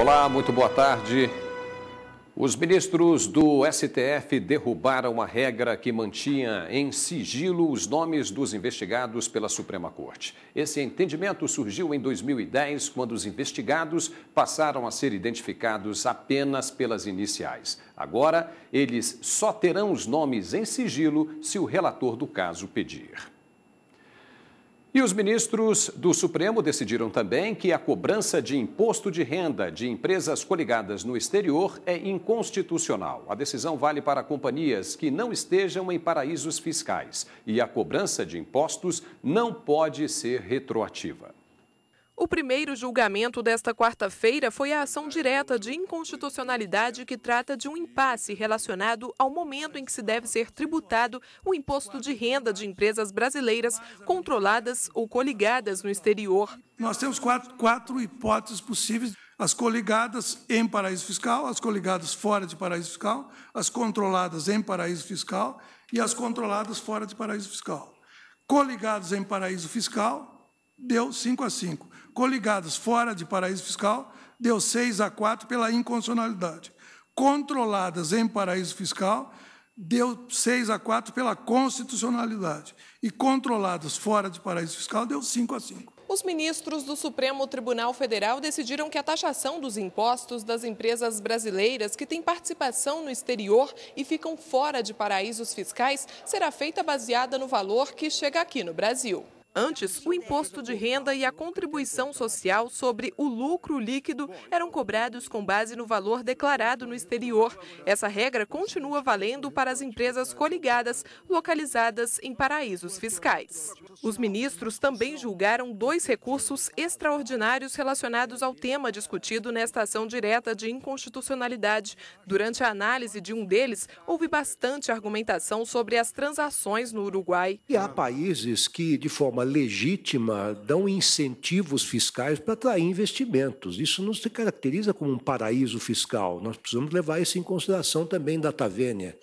Olá, muito boa tarde. Os ministros do STF derrubaram a regra que mantinha em sigilo os nomes dos investigados pela Suprema Corte. Esse entendimento surgiu em 2010, quando os investigados passaram a ser identificados apenas pelas iniciais. Agora, eles só terão os nomes em sigilo se o relator do caso pedir. E os ministros do Supremo decidiram também que a cobrança de imposto de renda de empresas coligadas no exterior é inconstitucional. A decisão vale para companhias que não estejam em paraísos fiscais e a cobrança de impostos não pode ser retroativa. O primeiro julgamento desta quarta-feira foi a ação direta de inconstitucionalidade que trata de um impasse relacionado ao momento em que se deve ser tributado o imposto de renda de empresas brasileiras controladas ou coligadas no exterior. Nós temos quatro, quatro hipóteses possíveis: as coligadas em paraíso fiscal, as coligadas fora de paraíso fiscal, as controladas em paraíso fiscal e as controladas fora de paraíso fiscal. Coligadas em paraíso fiscal, deu 5 a 5. Coligadas fora de paraíso fiscal, deu 6 a 4 pela inconstitucionalidade. Controladas em paraíso fiscal, deu 6 a 4 pela constitucionalidade. E controladas fora de paraíso fiscal, deu 5 a 5. Os ministros do Supremo Tribunal Federal decidiram que a taxação dos impostos das empresas brasileiras que têm participação no exterior e ficam fora de paraísos fiscais será feita baseada no valor que chega aqui no Brasil. Antes, o imposto de renda e a contribuição social sobre o lucro líquido eram cobrados com base no valor declarado no exterior. Essa regra continua valendo para as empresas coligadas localizadas em paraísos fiscais. Os ministros também julgaram dois recursos extraordinários relacionados ao tema discutido nesta ação direta de inconstitucionalidade. Durante a análise de um deles, houve bastante argumentação sobre as transações no Uruguai. E há países que, de forma forma legítima, dão incentivos fiscais para atrair investimentos. Isso não se caracteriza como um paraíso fiscal. Nós precisamos levar isso em consideração também da Tavênia.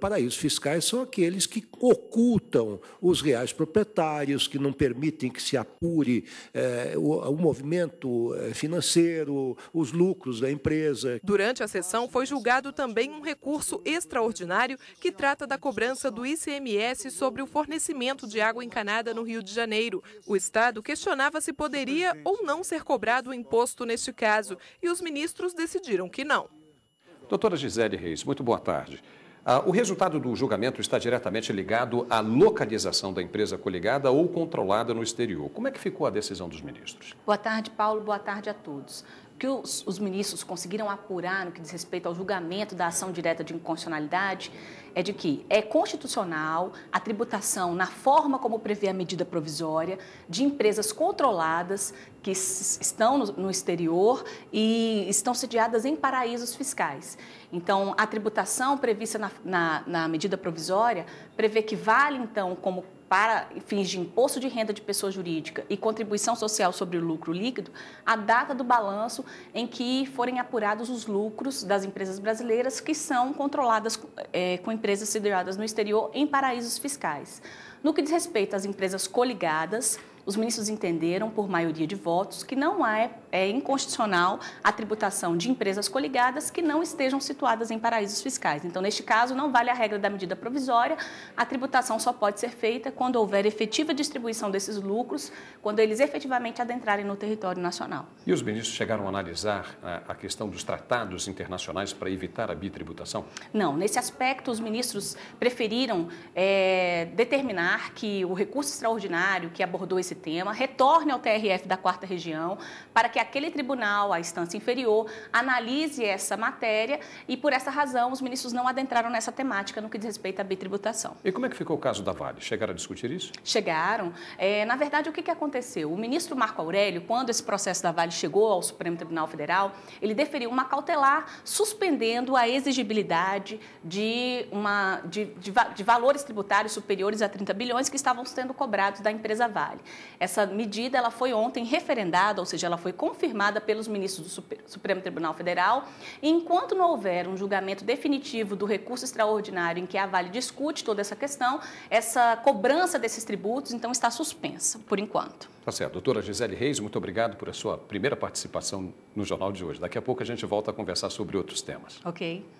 Paraísos fiscais são aqueles que ocultam os reais proprietários, que não permitem que se apure é, o, o movimento eh, financeiro, os lucros da empresa. Durante a sessão foi julgado também um recurso extraordinário que trata da cobrança do ICMS sobre o fornecimento de água encanada no Rio de de Janeiro. O Estado questionava se poderia ou não ser cobrado o imposto neste caso e os ministros decidiram que não. Doutora Gisele Reis, muito boa tarde. Ah, o resultado do julgamento está diretamente ligado à localização da empresa coligada ou controlada no exterior. Como é que ficou a decisão dos ministros? Boa tarde, Paulo. Boa tarde a todos que os, os, ministros conseguiram apurar no que diz respeito ao julgamento da ação direta de inconstitucionalidade é de que é constitucional a tributação na forma como prevê a medida provisória de empresas controladas que estão no, no exterior e estão sediadas em paraísos fiscais. Então, a tributação prevista na, na, na medida provisória prevê que vale, então, como para fins de imposto de renda de pessoa jurídica e contribuição social sobre o lucro líquido a data do balanço em que forem apurados os lucros das empresas brasileiras que são controladas é, com empresas sediadas no exterior em paraísos fiscais. No que diz respeito às empresas coligadas, os ministros entenderam, por maioria de votos, que não é, é inconstitucional a tributação de empresas coligadas que não estejam situadas em paraísos fiscais. Então, neste caso, não vale a regra da medida provisória. A tributação só pode ser feita quando houver efetiva distribuição desses lucros, quando eles efetivamente adentrarem no território nacional. E os ministros chegaram a analisar a, é, a questão dos tratados internacionais para evitar a bitributação? Não, nesse aspecto, os ministros preferiram é, determinar que o recurso extraordinário que abordou esse tema, retorne ao TRF da quarta região, para que aquele tribunal, a instância inferior, analise essa matéria e, por essa razão, os ministros não adentraram nessa temática no que diz respeito à bitributação. E como é que ficou o caso da Vale? Chegaram a discutir isso? Chegaram. É, na verdade, o que, que aconteceu? O ministro Marco Aurélio, quando esse processo da Vale chegou ao Supremo Tribunal Federal, ele deferiu uma cautelar suspendendo a exigibilidade de, uma, de, de, de valores tributários superiores a 30 bilhões que estavam sendo cobrados da empresa Vale. Essa medida ela foi ontem referendada, ou seja, ela foi confirmada pelos ministros do Supremo Tribunal Federal. E enquanto não houver um julgamento definitivo do recurso extraordinário em que a Vale discute toda essa questão, essa cobrança desses tributos então está suspensa por enquanto. Tá certo. Doutora Gisele Reis, muito obrigado por a sua primeira participação no Jornal de hoje. Daqui a pouco a gente volta a conversar sobre outros temas. Ok.